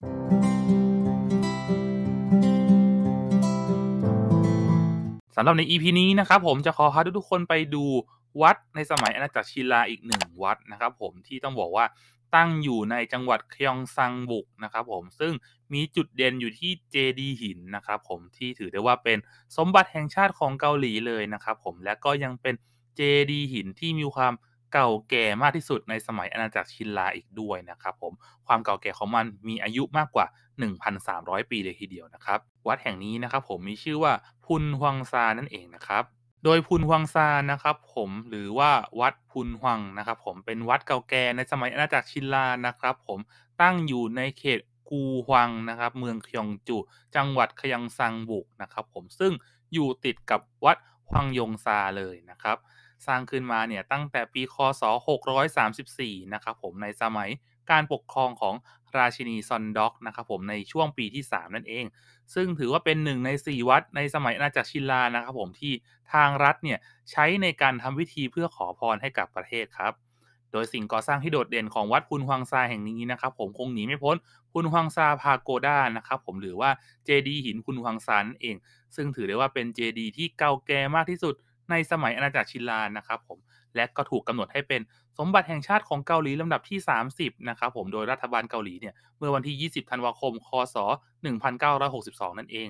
สำหรับใน EP นี้นะครับ ผมจะขอพาทุกคนไปดูวัดในสมัยอาณาจักรชิลาอีกหนึ่งวัด นะครับ ผมที่ต้องบอกว่าตั้งอยู่ในจังหวัดเคยองซัง บุก นะ ครับ ผมซึ่งมีจุดเด่นอยู่ที่เจดีหินนะ ครับ ผมที่ถือได้ว่าเป็นสมบัติแห่งชาติของเกาหลีเลยนะครับผมและก็ยังเป็นเจดีหินที่มีความเก่าแก่มากที่สุดในสมัยอาณาจักรชินลาอีกด้วยนะครับผมความเก่าแก่ของมันมีอายุมากกว่า 1,300 ปีเลยทีเดียวนะครับ วัดแห่งนี้นะครับผมมีชื่อว่าพุนฮวังซานั่นเองนะครับ โดยพุนฮวังซานะครับผมหรือว่าวัดพุนฮวัง นะครับผมเป็นวัดเก่าแก่ในสมัยอาณาจักรชินลานะครับผมตั้งอยู่ในเขตกูฮวังนะครับ เมืองคยองจุจังหวัดคยองซังบุกนะครับ ผมซึ่งอยู่ติดกับวัดฮวังยงซาเลยนะครับสร้างขึ้นมาเนี่ยตั้งแต่ปีคศ 634 นะครับผมในสมัยการปกครองของราชินีซอนด็อกนะครับผมในช่วงปีที่ 3 นั่นเอง ซึ่งถือว่าเป็นหนึ่งใน 4 วัดในสมัยอาณาจักรชินลานะครับผมที่ทางรัฐเนี่ยใช้ในการทำวิธีเพื่อขอพรให้กับประเทศครับโดยสิ่งก่อสร้างที่โดดเด่นของวัดพุนฮวงซาแห่งนี้นะครับผมคงหนีไม่พ้นพุนฮวงซาพาโกด้านะครับผมหรือว่าเจดีหินพุนฮวงซานเอง ซึ่งถือได้ว่าเป็นเจดีที่เก่าแก่มากที่สุดในสมัยอาณาจักรชินลานนะครับผม และก็ถูกกำหนดให้เป็นสมบัติแห่งชาติของเกาหลีลำดับที่ 30 นะครับผมโดยรัฐบาลเกาหลีเนี่ยเมื่อวันที่ 20 ธันวาคม คศ 1962 นั่นเอง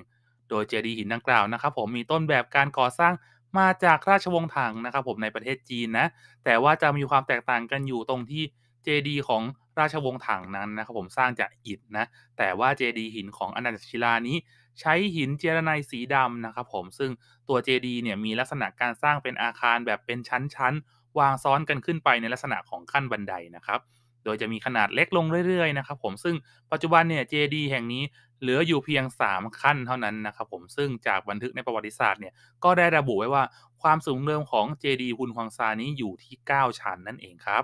โดยเจดีย์หินดังกล่าวนะครับผมมีต้นแบบการก่อสร้างมาจากราชวงศ์ถังนะครับผมในประเทศจีนนะ แต่ว่าจะมีความแตกต่างกันอยู่ตรงที่เจดีของราชวงศ์ถังนั้นนะครับ ผมสร้างจากอิฐนะ แต่ว่าเจดีหินของอนันตชิลานี้ใช้หินเจรไนสีดำนะครับผมซึ่งตัว เจดีเนี่ยมีลักษณะการสร้างเป็นอาคารแบบเป็นชั้น ๆ วางซ้อนกันขึ้นไปในลักษณะของขั้นบันไดนะครับโดยจะมีขนาดเล็กลงเรื่อยๆนะครับผมซึ่งปัจจุบันเนี่ยเจดีแห่งนี้เหลืออยู่เพียง 3 ขั้นเท่านั้นนะครับ ผมซึ่งจากบันทึกในประวัติศาสตร์เนี่ยก็ได้ระบุไว้ว่าความสูงเดิมของเจดีหุนฮวางซานี้อยู่ที่ 9 ชั้นนั่น เองครับ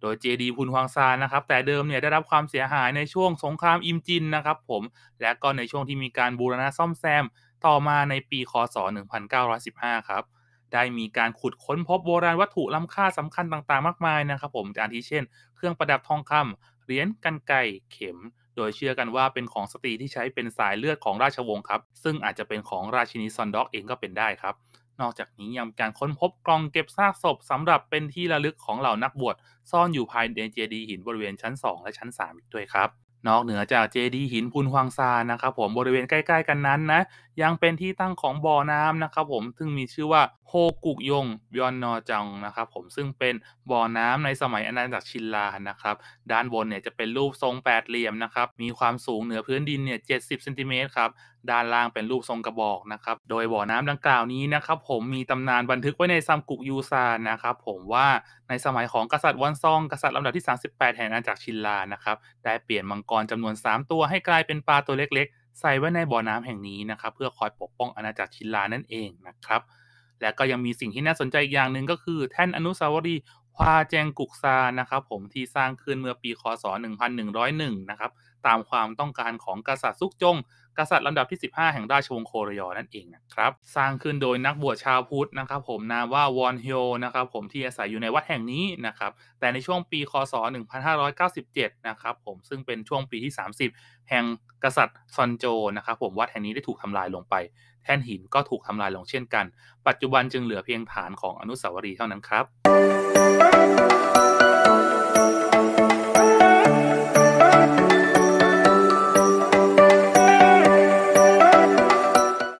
โดยเจดีพุนฮวงซานนะครับ แต่เดิมเนี่ยได้รับความเสียหายในช่วงสงครามอิมจินนะครับ ผมและก็ในช่วงที่มีการบูรณะซ่อมแซมต่อมาในปีคศ1915ครับได้มีการขุดค้นพบโบราณวัตถุล้ำค่าสำคัญต่างๆมากมายนะครับ ผมอาทิเช่นเครื่องประดับทองคำเหรียญกันไก่เข็ม โดยเชื่อกันว่าเป็นของสตรีที่ใช้เป็นสายเลือดของราชวงศ์ครับ ซึ่งอาจจะเป็นของราชินีซอนด็อกเองก็เป็นได้ครับนอกจากนี้ยังการค้นพบกล่องเก็บซากศพสำหรับเป็นที่ระลึกของเหล่านักบวชซ่อนอยู่ภายในเจดีย์หินบริเวณชั้น 2 และชั้น 3 อีกด้วยครับนอกเหนือจากเจดีหินพุนฮวางซานนะครับผมบริเวณใกล้ ๆ กันนั้นนะยังเป็นที่ตั้งของบ่อน้ำนะครับผมซึ่งมีชื่อว่าโฮกุกยงยอนนอจังนะครับผมซึ่งเป็นบ่อน้ำในสมัยอาณาจักรชินลานะครับด้านบนเนี่ยจะเป็นรูปทรงแปดเหลี่ยมนะครับมีความสูงเหนือพื้นดินเนี่ยเจ็ดสิบเซนติเมตรครับด้านล่างเป็นรูปทรงกระบอกนะครับโดยบ่อน้ำดังกล่าวนี้นะครับผมมีตำนานบันทึกไว้ในซัมกุกยูซานนะครับผมว่าในสมัยของกษัตริย์วันซองกษัตริย์ลำดับที่ 38 แห่งอาณาจักรชินลานะครับ ได้เปลี่ยนมังกรจำนวน 3 ตัวให้กลายเป็นปลาตัวเล็กๆ ใส่ไว้ในบ่อน้ำแห่งนี้นะครับ เพื่อคอยปกป้องอาณาจักรชินลานั่นเองนะครับ และก็ยังมีสิ่งที่น่าสนใจอีกอย่างหนึ่งก็คือ แท่นอนุสาวรีย์ฮวาแจงกุกซานะครับ ผมที่สร้างขึ้นเมื่อปี คศ 1101 นะครับตามความต้องการของกษัตริย์ซุกจงกษัตริย์ลำดับที่ 15 แห่งราชวงศ์โครยอนั่น เอง นะ ครับ สร้างขึ้นโดยนักบวชชาว พุทธ นะครับ ผมนามว่าวอนฮิโอนะ ครับ ผมที่อาศัยอยู่ในวัดแห่งนี้ นะ ครับ แต่ในช่วงปี คศ1597นะครับ ผมซึ่งเป็นช่วงปีที่ 30 แห่งกษัตริย์ซอนโจนะครับผมวัดแห่งนี้ได้ถูกทำลายลงไป แท่นหินก็ถูกทำลายลงเช่น กัน ปัจจุบันจึงเหลือเพียงฐานของอนุสาวรีย์เท่านั้นครับ